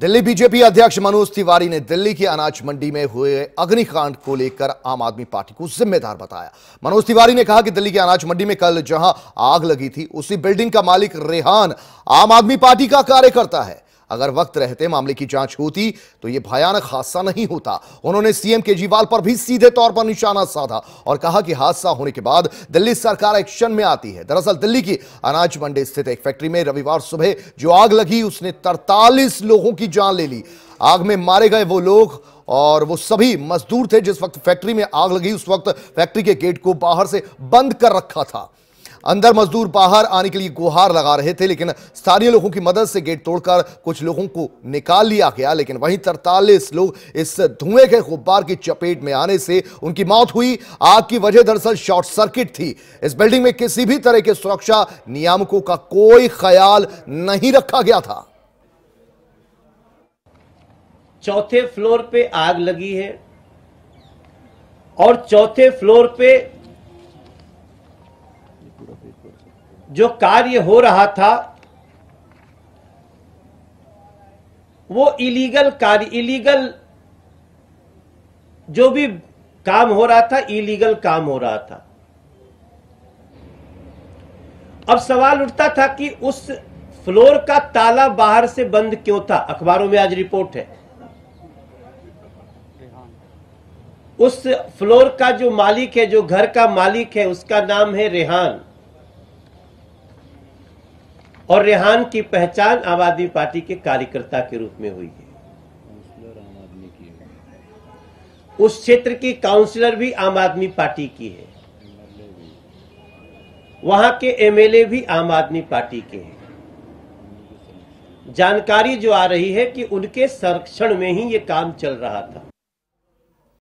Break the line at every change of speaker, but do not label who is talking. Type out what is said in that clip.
Delhi BJP अध्यक्ष मनोज तिवारी ने दिल्ली की अनाज मंडी में हुए अग्निकांड को लेकर आम आदमी पार्टी को जिम्मेदार बताया मनोज तिवारी ने कहा कि दिल्ली की अनाज मंडी में कल जहां आग लगी थी उसी बिल्डिंग का मालिक रेहान आम आदमी पार्टी का कार्यकर्ता है अगर वक्त रहते मामले की जांच होती तो यह भयानक हादसा नहीं होता उन्होंने सीएम केजरीवाल पर भी सीधे तौर पर निशाना साधा और कहा कि हादसा होने के बाद दिल्ली सरकार एक्शन में आती है दरअसल दिल्ली की अनाज मंडी स्थित एक फैक्ट्री में रविवार सुबह जो आग लगी उसने तरतालीस लोगों की जान ले ली आग में मारे गए वो लोग और वो सभी मजदूर थे जिस वक्त फैक्ट्री में आग लगी उस वक्त फैक्ट्री के गेट को बाहर से बंद कर रखा था अंदर मजदूर बाहर आने के लिए गुहार लगा रहे थे लेकिन स्थानीय लोगों की मदद से गेट तोड़कर कुछ लोगों को निकाल लिया गया लेकिन वहीं तरतालीस लोग इस धुएं के गुब्बार की चपेट में आने से उनकी मौत हुई आग की वजह दरअसल शॉर्ट सर्किट थी इस बिल्डिंग में किसी भी तरह के सुरक्षा नियामकों का कोई ख्याल नहीं रखा गया था
चौथे फ्लोर पे आग लगी है और चौथे फ्लोर पे जो कार्य हो रहा था वो इलीगल कार्य इलीगल जो भी काम हो रहा था इलीगल काम हो रहा था अब सवाल उठता था कि उस फ्लोर का ताला बाहर से बंद क्यों था अखबारों में आज रिपोर्ट है उस फ्लोर का जो मालिक है जो घर का मालिक है उसका नाम है रेहान और रेहान की पहचान आम आदमी पार्टी के कार्यकर्ता के रूप में हुई है उस क्षेत्र की काउंसलर भी आम आदमी पार्टी की है वहां के एमएलए भी आम आदमी पार्टी के हैं जानकारी जो आ रही है कि उनके संरक्षण में ही ये काम चल रहा था